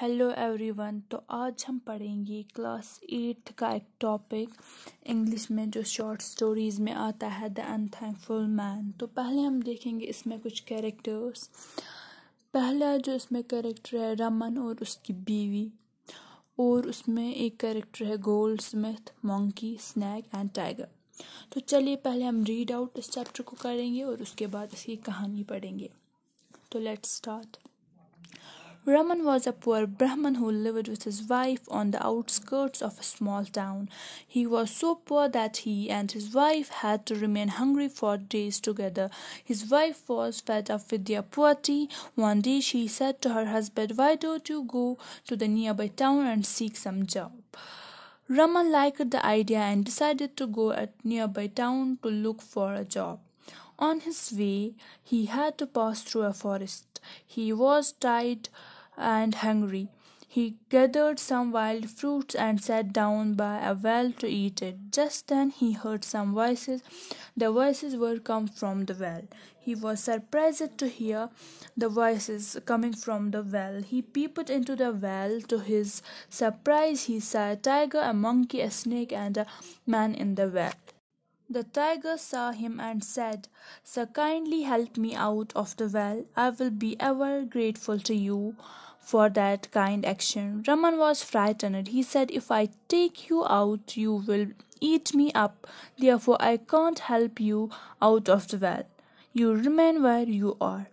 Hello everyone तो आज हम पढ़ेंगे क्लास एट्थ का एक टॉपिक इंग्लिश में जो शॉर्ट स्टोरीज़ में आता है द अनथैंकफुल मैन तो पहले हम देखेंगे इसमें कुछ कैरेक्टर्स पहला जो इसमें कैरेक्टर है रमन और उसकी बीवी और उसमें एक कैरेक्टर है goldsmith monkey snake and tiger तो चलिए पहले हम रीड आउट इस चैप्टर को करेंगे और उसके बाद इसकी कहानी पढ़ेंगे तो let's start Raman was a poor Brahman who lived with his wife on the outskirts of a small town. He was so poor that he and his wife had to remain hungry for days together. His wife was fed up with their poverty. One day she said to her husband, Why don't you go to the nearby town and seek some job? Raman liked the idea and decided to go at nearby town to look for a job. On his way, he had to pass through a forest. He was tied and hungry. He gathered some wild fruits and sat down by a well to eat it. Just then he heard some voices. The voices were come from the well. He was surprised to hear the voices coming from the well. He peeped into the well. To his surprise, he saw a tiger, a monkey, a snake, and a man in the well. The tiger saw him and said, Sir, kindly help me out of the well. I will be ever grateful to you for that kind action. Raman was frightened. He said, If I take you out, you will eat me up. Therefore, I can't help you out of the well. You remain where you are.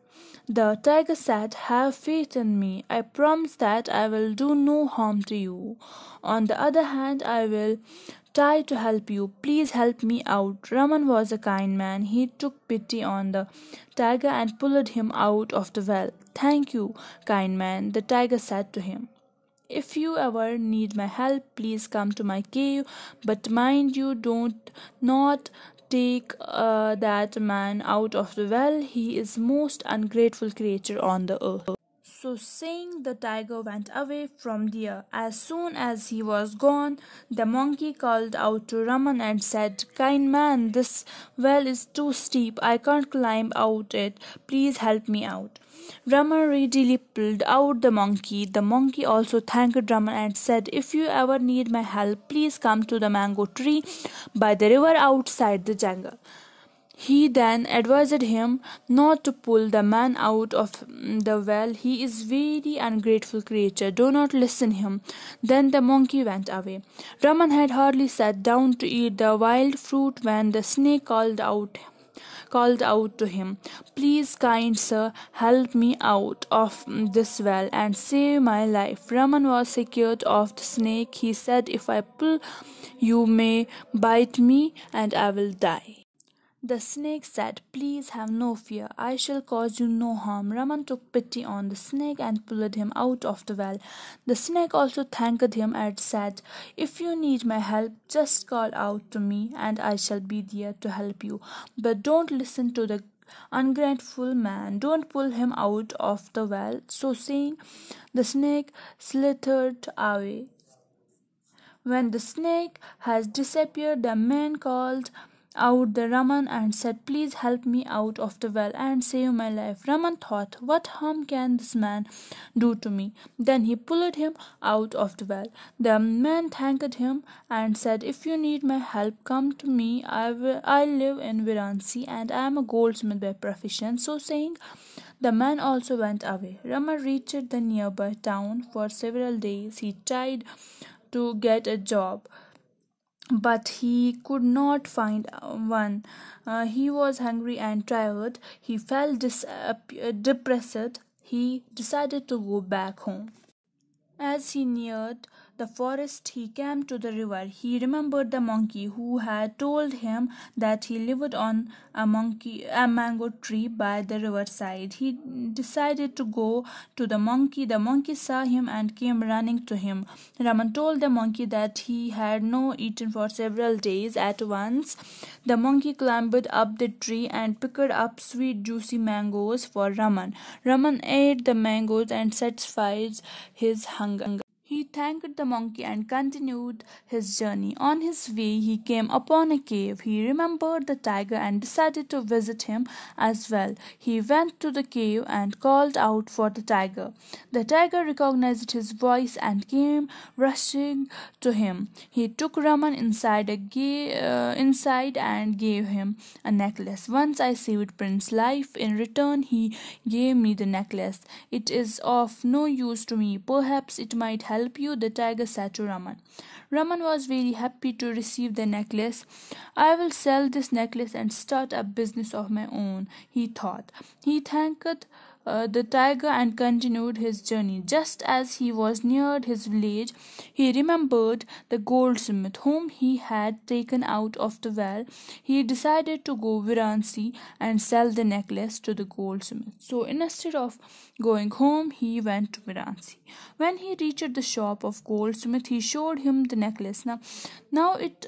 The tiger said, Have faith in me. I promise that I will do no harm to you. On the other hand, I will try to help you. Please help me out. Raman was a kind man. He took pity on the tiger and pulled him out of the well. Thank you, kind man, the tiger said to him. If you ever need my help, please come to my cave. But mind you, don't not take uh, that man out of the well. He is most ungrateful creature on the earth. So saying, the tiger went away from there. As soon as he was gone, the monkey called out to Raman and said, Kind man, this well is too steep. I can't climb out it. Please help me out. Raman readily pulled out the monkey. The monkey also thanked Raman and said, If you ever need my help, please come to the mango tree by the river outside the jungle. He then advised him not to pull the man out of the well. He is very ungrateful creature. Do not listen him. Then the monkey went away. Raman had hardly sat down to eat the wild fruit when the snake called out called out to him, Please, kind sir, help me out of this well and save my life. Raman was secured of the snake. He said, If I pull, you may bite me and I will die. The snake said, Please have no fear. I shall cause you no harm. Raman took pity on the snake and pulled him out of the well. The snake also thanked him and said, If you need my help, just call out to me and I shall be there to help you. But don't listen to the ungrateful man. Don't pull him out of the well. So saying, the snake slithered away. When the snake has disappeared, the man called out the Raman and said, Please help me out of the well and save my life. Raman thought, What harm can this man do to me? Then he pulled him out of the well. The man thanked him and said, If you need my help, come to me. I, will, I live in Viransi and I am a goldsmith by profession. So saying, the man also went away. Raman reached the nearby town for several days. He tried to get a job but he could not find uh, one. Uh, he was hungry and tired. He felt dis- uh, depressed. He decided to go back home. As he neared the forest he came to the river. He remembered the monkey who had told him that he lived on a monkey a mango tree by the riverside. He decided to go to the monkey. The monkey saw him and came running to him. Raman told the monkey that he had no eaten for several days at once. The monkey climbed up the tree and picked up sweet juicy mangoes for Raman. Raman ate the mangoes and satisfied his hunger thanked the monkey and continued his journey. On his way, he came upon a cave. He remembered the tiger and decided to visit him as well. He went to the cave and called out for the tiger. The tiger recognized his voice and came rushing to him. He took Raman inside, a ga- uh, inside and gave him a necklace. Once I saved Prince life. In return, he gave me the necklace. It is of no use to me. Perhaps it might help you, the tiger said to Raman. Raman was very happy to receive the necklace. I will sell this necklace and start a business of my own, he thought. He thanked uh, the tiger and continued his journey. Just as he was neared his village, he remembered the goldsmith whom he had taken out of the well. He decided to go Viransi and sell the necklace to the goldsmith. So instead of going home, he went to Viransi. When he reached the shop of goldsmith, he showed him the necklace. Now, now it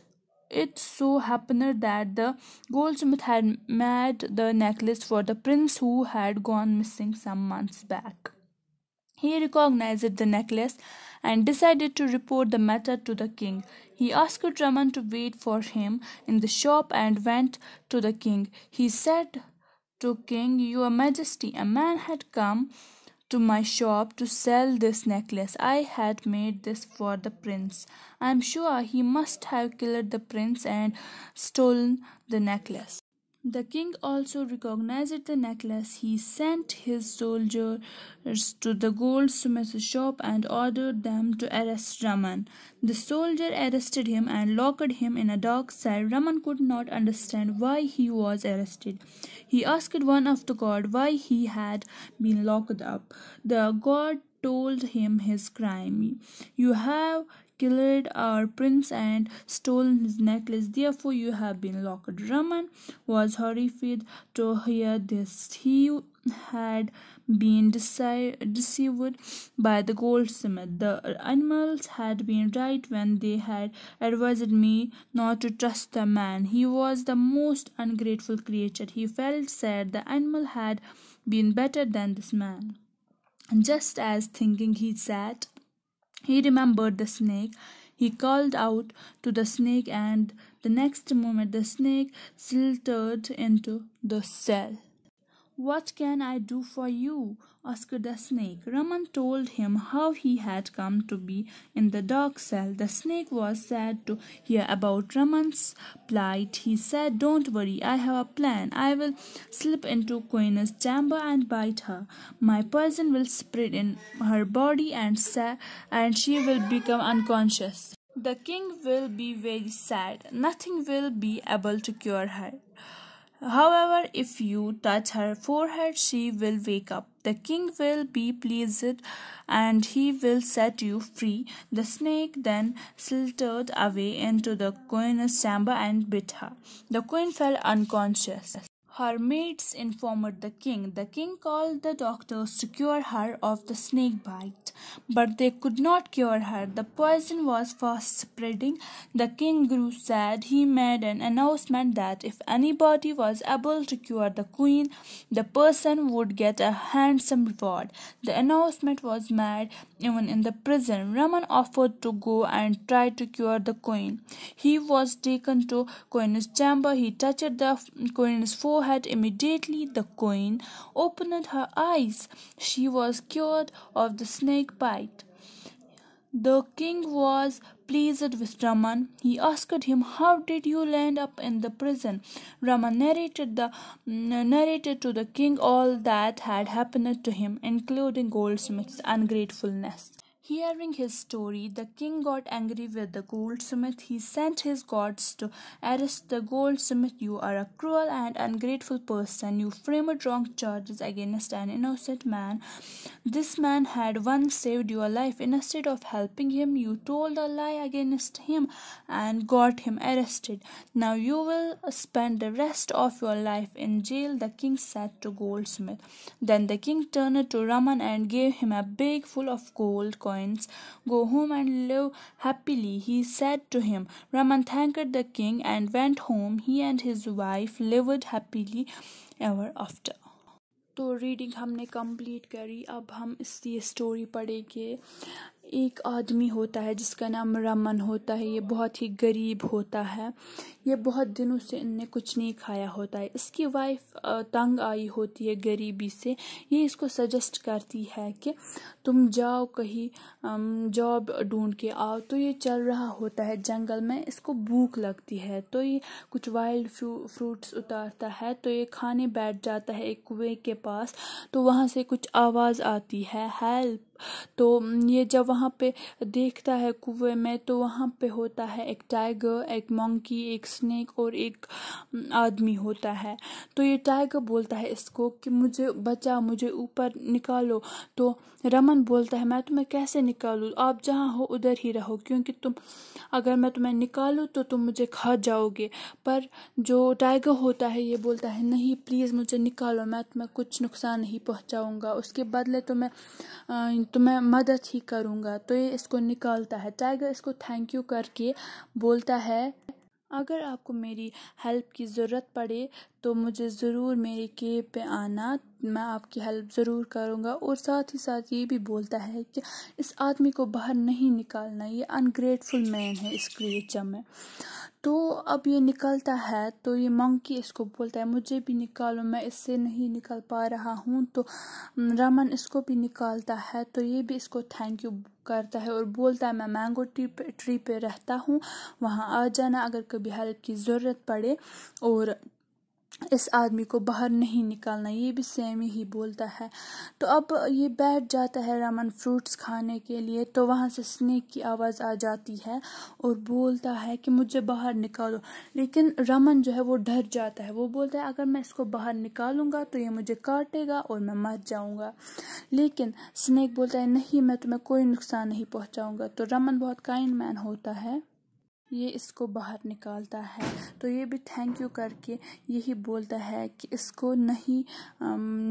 it so happened that the goldsmith had made the necklace for the prince who had gone missing some months back. He recognized the necklace and decided to report the matter to the king. He asked Raman to wait for him in the shop and went to the king. He said to King, Your Majesty, a man had come to my shop to sell this necklace. I had made this for the prince. I am sure he must have killed the prince and stolen the necklace. The king also recognized the necklace. He sent his soldiers to the goldsmith's shop and ordered them to arrest Raman. The soldier arrested him and locked him in a dark cell. Raman could not understand why he was arrested. He asked one of the guards why he had been locked up. The guard told him his crime. You have killed our uh, prince and stolen his necklace. Therefore, you have been locked. Raman was horrified to hear this. He had been deceived by the goldsmith. The animals had been right when they had advised me not to trust the man. He was the most ungrateful creature. He felt sad the animal had been better than this man. Just as thinking, he sat he remembered the snake. He called out to the snake, and the next moment the snake slithered into the cell. What can I do for you? asked the snake. Raman told him how he had come to be in the dog cell. The snake was sad to hear about Raman's plight. He said, Don't worry, I have a plan. I will slip into Queen's chamber and bite her. My poison will spread in her body and, and she will become unconscious. The king will be very sad. Nothing will be able to cure her. However, if you touch her forehead, she will wake up. The king will be pleased and he will set you free. The snake then slithered away into the queen's chamber and bit her. The queen fell unconscious. Her maids informed the king. The king called the doctors to cure her of the snake bite, but they could not cure her. The poison was fast spreading. The king grew sad. He made an announcement that if anybody was able to cure the queen, the person would get a handsome reward. The announcement was made even in the prison, Raman offered to go and try to cure the queen. He was taken to queen's chamber. He touched the queen's forehead. Immediately, the queen opened her eyes. She was cured of the snake bite. The king was pleased with Raman. He asked him, How did you land up in the prison? Raman narrated, the, mm, narrated to the king all that had happened to him, including goldsmith's ungratefulness. Hearing his story, the king got angry with the goldsmith. He sent his guards to arrest the goldsmith. You are a cruel and ungrateful person. You framed wrong charges against an innocent man. This man had once saved your life. Instead of helping him, you told a lie against him and got him arrested. Now you will spend the rest of your life in jail, the king said to goldsmith. Then the king turned to Raman and gave him a bag full of gold coins coins. Go home and live happily, he said to him. Raman thanked the king and went home. He and his wife lived happily ever after. तो reading हमने complete करी अब हम इसकी story पढ़ेंगे एक आदमी होता है जिसका नाम रमन होता है ये बहुत ही गरीब होता है ये बहुत दिनों से इनने कुछ नहीं खाया होता है इसकी वाइफ तंग आई होती है गरीबी से ये इसको सजेस्ट करती है कि तुम जाओ कहीं जॉब ढूंढ के आओ तो ये चल रहा होता है जंगल में इसको भूख लगती है तो ये कुछ वाइल्ड फ्रूट्स उतारता है तो ये खाने बैठ जाता है एक कुएँ के पास तो वहाँ से कुछ आवाज़ आती है हेल्प तो ये जब वहाँ पे देखता है कुएं में तो वहाँ पे होता है एक टाइगर एक मंकी एक स्नेक और एक आदमी होता है तो ये टाइगर बोलता है इसको कि मुझे बचा मुझे ऊपर निकालो तो रमन बोलता है मैं तुम्हें कैसे निकालू आप जहाँ हो उधर ही रहो क्योंकि तुम अगर मैं तुम्हें निकालूँ तो तुम मुझे खा जाओगे पर जो टाइगर होता है ये बोलता है नहीं प्लीज़ मुझे निकालो मैं तुम्हें कुछ नुकसान नहीं पहुँचाऊँगा उसके बदले तुम्हें तो मैं मदद ही करूँगा तो ये इसको निकालता है टाइगर इसको थैंक यू करके बोलता है अगर आपको मेरी हेल्प की ज़रूरत पड़े तो मुझे ज़रूर मेरे के पे आना मैं आपकी हेल्प ज़रूर करूँगा और साथ ही साथ ये भी बोलता है कि इस आदमी को बाहर नहीं निकालना ये अनग्रेटफुल मैन है इस क्रिएचर में तो अब ये निकलता है तो ये मंकी इसको बोलता है मुझे भी निकालो मैं इससे नहीं निकल पा रहा हूँ तो रमन इसको भी निकालता है तो ये भी इसको थैंक यू करता है और बोलता है मैं मैंगो ट्री पे ट्री पे रहता हूँ वहाँ आ जाना अगर कभी हेल्प की ज़रूरत पड़े और इस आदमी को बाहर नहीं निकालना ये भी सेम ही बोलता है तो अब ये बैठ जाता है रमन फ्रूट्स खाने के लिए तो वहाँ से स्नेक की आवाज़ आ जाती है और बोलता है कि मुझे बाहर निकालो लेकिन रमन जो है वो डर जाता है वो बोलता है अगर मैं इसको बाहर निकालूंगा तो ये मुझे काटेगा और मैं मर जाऊँगा लेकिन स्नेक बोलता है नहीं मैं तुम्हें कोई नुकसान नहीं पहुँचाऊँगा तो रमन बहुत काइंड मैन होता है ये इसको बाहर निकालता है तो ये भी थैंक यू करके यही बोलता है कि इसको नहीं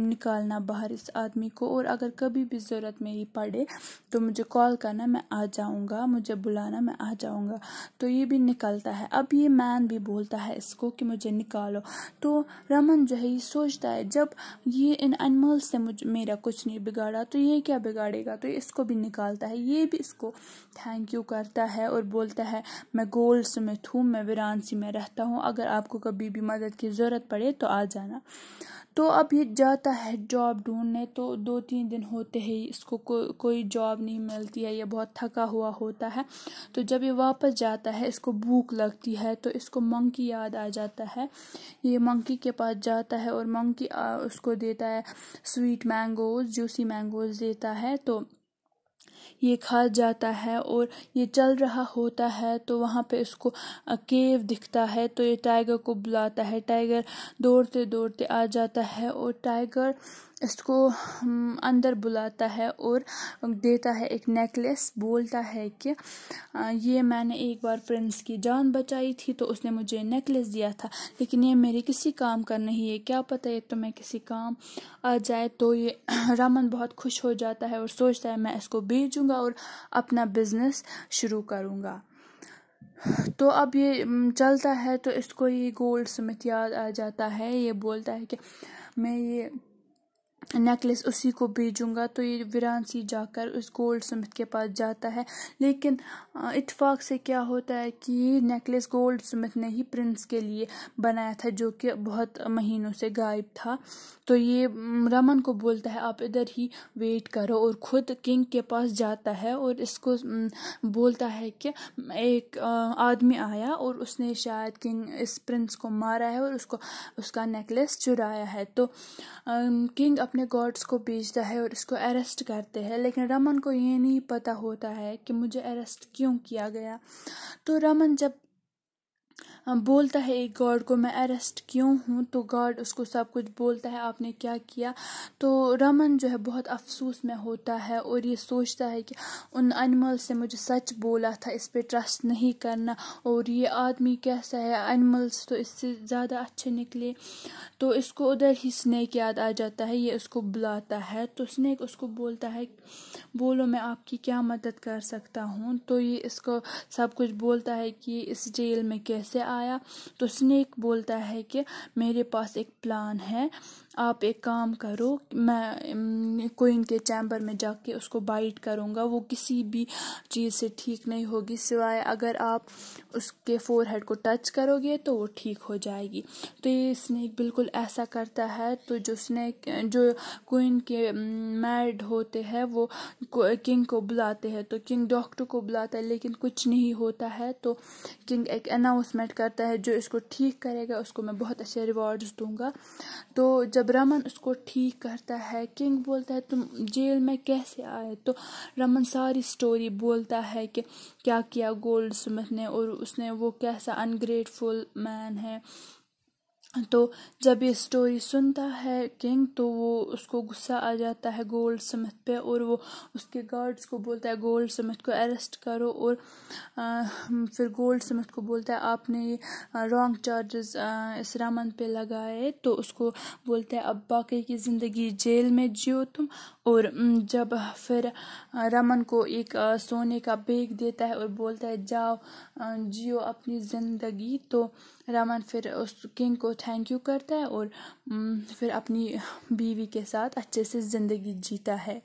निकालना बाहर इस आदमी को और अगर कभी भी ज़रूरत मेरी पड़े तो मुझे कॉल करना मैं आ जाऊँगा मुझे बुलाना मैं आ जाऊँगा तो ये भी निकलता है अब ये मैन भी बोलता है इसको कि मुझे निकालो तो रमन जो है ये सोचता है जब ये इन एनिमल से मुझ मेरा कुछ नहीं बिगाड़ा तो ये क्या बिगाड़ेगा तो इसको भी निकालता है ये भी इसको थैंक यू करता है और बोलता है मैं गोल्ड स्मिथ हूँ मैं वीरानसी में रहता हूँ अगर आपको कभी भी मदद की ज़रूरत पड़े तो आ जाना तो अब ये जाता है जॉब ढूंढने तो दो तीन दिन होते ही इसको को, कोई जॉब नहीं मिलती है ये बहुत थका हुआ होता है तो जब ये वापस जाता है इसको भूख लगती है तो इसको मंकी याद आ जाता है ये मंकी के पास जाता है और मंकी उसको देता है स्वीट मैंगोज जूसी मैंगोज देता है तो ये खा जाता है और ये चल रहा होता है तो वहाँ पे उसको केव दिखता है तो ये टाइगर को बुलाता है टाइगर दौड़ते दौड़ते आ जाता है और टाइगर इसको अंदर बुलाता है और देता है एक नेकलेस बोलता है कि ये मैंने एक बार प्रिंस की जान बचाई थी तो उसने मुझे नेकलेस दिया था लेकिन ये मेरे किसी काम का नहीं है क्या पता है तो मैं किसी काम आ जाए तो ये रमन बहुत खुश हो जाता है और सोचता है मैं इसको बेचूँगा और अपना बिजनेस शुरू करूँगा तो अब ये चलता है तो इसको ये गोल्ड स्मिथ याद आ जाता है ये बोलता है कि मैं ये नेकलेस उसी को भेजूँगा तो ये वीरान सी जाकर उस गोल्ड स्मिथ के पास जाता है लेकिन इतफाक़ से क्या होता है कि ये नेकलेस गोल्ड स्मिथ ने ही प्रिंस के लिए बनाया था जो कि बहुत महीनों से गायब था तो ये रमन को बोलता है आप इधर ही वेट करो और ख़ुद किंग के पास जाता है और इसको बोलता है कि एक आदमी आया और उसने शायद किंग इस प्रिंस को मारा है और उसको उसका नेकलेस चुराया है तो किंग अपने गॉड्स को भेजता है और इसको अरेस्ट करते हैं लेकिन रमन को ये नहीं पता होता है कि मुझे अरेस्ट क्यों किया गया तो रमन जब बोलता है एक गॉड को मैं अरेस्ट क्यों हूँ तो गॉड उसको सब कुछ बोलता है आपने क्या किया तो रमन जो है बहुत अफसोस में होता है और ये सोचता है कि उन एनिमल से मुझे सच बोला था इस पर ट्रस्ट नहीं करना और ये आदमी कैसा है एनिमल्स तो इससे ज़्यादा अच्छे निकले तो इसको उधर ही स्नैक याद आ जाता है ये उसको बुलाता है तो स्नैक उसको बोलता है बोलो मैं आपकी क्या मदद कर सकता हूँ तो ये इसको सब कुछ बोलता है कि इस जेल में कैसे आया तो स्नेक बोलता है कि मेरे पास एक प्लान है आप एक काम करो मैं क्वीन के चैम्बर में जाके उसको बाइट करूँगा वो किसी भी चीज़ से ठीक नहीं होगी सिवाय अगर आप उसके फोर हेड को टच करोगे तो वो ठीक हो जाएगी तो ये स्नैक बिल्कुल ऐसा करता है तो जो स्नैक जो क्वीन के मैड होते हैं वो किंग को बुलाते हैं तो किंग डॉक्टर को बुलाता है लेकिन कुछ नहीं होता है तो किंग एक अनाउंसमेंट करता है जो इसको ठीक करेगा उसको मैं बहुत अच्छे रिवॉर्ड्स दूंगा तो जब जब रमन उसको ठीक करता है किंग बोलता है तुम जेल में कैसे आए तो रमन सारी स्टोरी बोलता है कि क्या किया गोल्ड स्मिथ ने और उसने वो कैसा अनग्रेटफुल मैन है तो जब ये स्टोरी सुनता है किंग तो वो उसको गुस्सा आ जाता है गोल्ड स्मिथ पे और वो उसके गार्ड्स को बोलता है गोल्ड स्मिथ को अरेस्ट करो और आ, फिर गोल्ड स्मिथ को बोलता है आपने ये रॉन्ग चार्जेस इस रमन पे लगाए तो उसको बोलता है अब बाकी की ज़िंदगी जेल में जियो तुम और जब फिर रमन को एक सोने का बेग देता है और बोलता है जाओ जियो अपनी ज़िंदगी तो रमन फिर उस किंग को थैंक यू करता है और फिर अपनी बीवी के साथ अच्छे से ज़िंदगी जीता है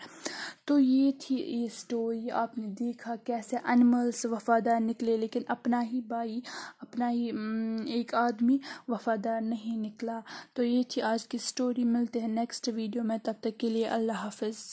तो ये थी ये स्टोरी आपने देखा कैसे एनिमल्स वफादार निकले लेकिन अपना ही भाई अपना ही एक आदमी वफादार नहीं निकला तो ये थी आज की स्टोरी मिलते हैं नेक्स्ट वीडियो में तब तक के लिए अल्लाह हाफिज़